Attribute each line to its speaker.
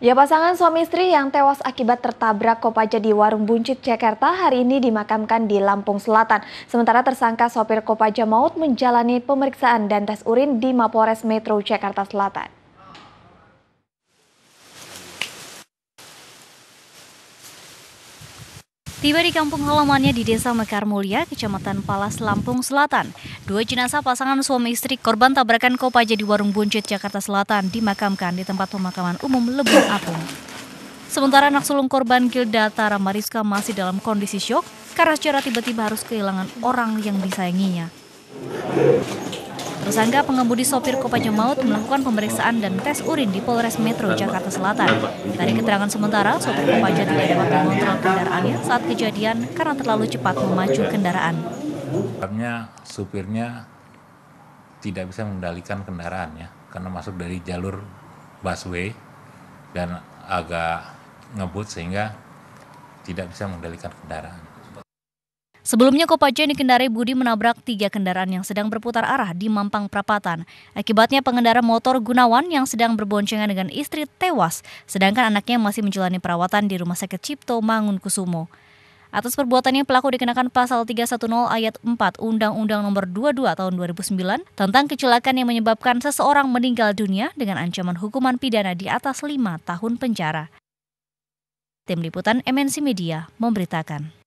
Speaker 1: Ya pasangan suami istri yang tewas akibat tertabrak kopaja di Warung Buncit, Jakarta hari ini dimakamkan di Lampung Selatan. Sementara tersangka sopir kopaja maut menjalani pemeriksaan dan tes urin di Mapores Metro Jakarta Selatan. Tiba di
Speaker 2: kampung halamannya di Desa Mekar Mulia, Kecamatan Palas, Lampung Selatan. Dua jenazah pasangan suami istri korban tabrakan kopaja di Warung Buncit, Jakarta Selatan dimakamkan di tempat pemakaman umum Lebung Apung. Sementara anak sulung korban Gilda Tara Mariska masih dalam kondisi syok karena secara tiba-tiba harus kehilangan orang yang disayanginya. Tersangka pengemudi sopir Kopaja Maut melakukan pemeriksaan dan tes urin di Polres Metro Jakarta Selatan. Dari keterangan sementara, sopir Kopaja tidak dapat mengontrol kendaraannya saat kejadian
Speaker 3: karena terlalu cepat memacu kendaraan. Sebabnya supirnya tidak bisa mengendalikan kendaraannya karena masuk dari jalur busway dan agak ngebut sehingga tidak bisa mengendalikan kendaraan.
Speaker 2: Sebelumnya Kopaja yang dikendarai Budi menabrak tiga kendaraan yang sedang berputar arah di Mampang Prapatan. Akibatnya pengendara motor Gunawan yang sedang berboncengan dengan istri tewas, sedangkan anaknya masih menjalani perawatan di Rumah Sakit Cipto Mangunkusumo. Atas perbuatannya pelaku dikenakan pasal 310 ayat 4 Undang-Undang Nomor 22 Tahun 2009 tentang kecelakaan yang menyebabkan seseorang meninggal dunia dengan ancaman hukuman pidana di atas 5 tahun penjara. Tim Liputan MNC Media memberitakan.